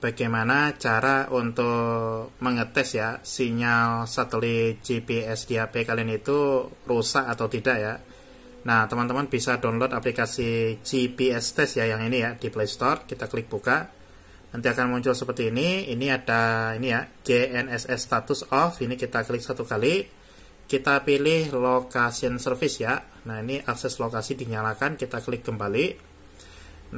bagaimana cara untuk mengetes ya sinyal satelit GPS di HP kalian itu rusak atau tidak ya. Nah, teman-teman bisa download aplikasi GPS Test ya yang ini ya di Play Store. Kita klik buka. Nanti akan muncul seperti ini. Ini ada ini ya GNSS status off. Ini kita klik satu kali. Kita pilih location service ya. Nah, ini akses lokasi dinyalakan. Kita klik kembali.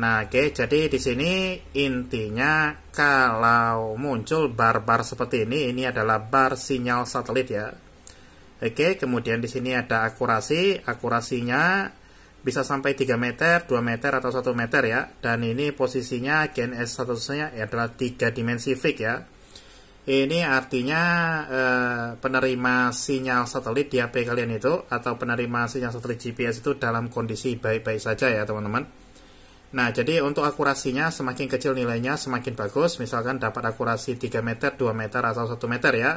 Nah, oke, okay, jadi di sini intinya kalau muncul bar-bar seperti ini, ini adalah bar sinyal satelit ya. Oke, okay, kemudian di sini ada akurasi, akurasinya bisa sampai 3 meter, 2 meter, atau 1 meter ya. Dan ini posisinya GNS s 100 adalah 3 dimensi fix ya. Ini artinya eh, penerima sinyal satelit di HP kalian itu, atau penerima sinyal satelit GPS itu dalam kondisi baik-baik saja ya teman-teman. Nah, jadi untuk akurasinya semakin kecil nilainya semakin bagus. Misalkan dapat akurasi 3 meter, 2 meter, atau 1 meter ya.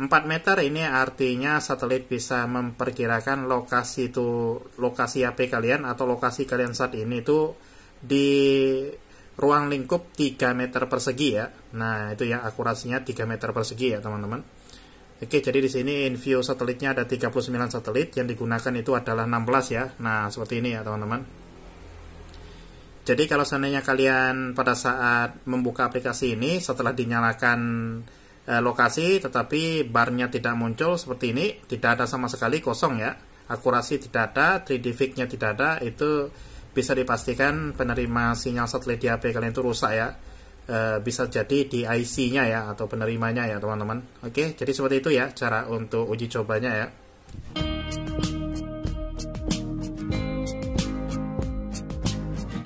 4 meter ini artinya satelit bisa memperkirakan lokasi itu lokasi HP kalian atau lokasi kalian saat ini itu di ruang lingkup 3 meter persegi ya. Nah, itu ya akurasinya 3 meter persegi ya, teman-teman. Oke, jadi di sini in view satelitnya ada 39 satelit yang digunakan itu adalah 16 ya. Nah, seperti ini ya, teman-teman. Jadi kalau seandainya kalian pada saat membuka aplikasi ini setelah dinyalakan e, lokasi tetapi barnya tidak muncul seperti ini, tidak ada sama sekali kosong ya. Akurasi tidak ada, 3D fig-nya tidak ada, itu bisa dipastikan penerima sinyal satelit di HP kalian itu rusak ya. E, bisa jadi di IC-nya ya atau penerimanya ya teman-teman. Oke, jadi seperti itu ya cara untuk uji cobanya ya.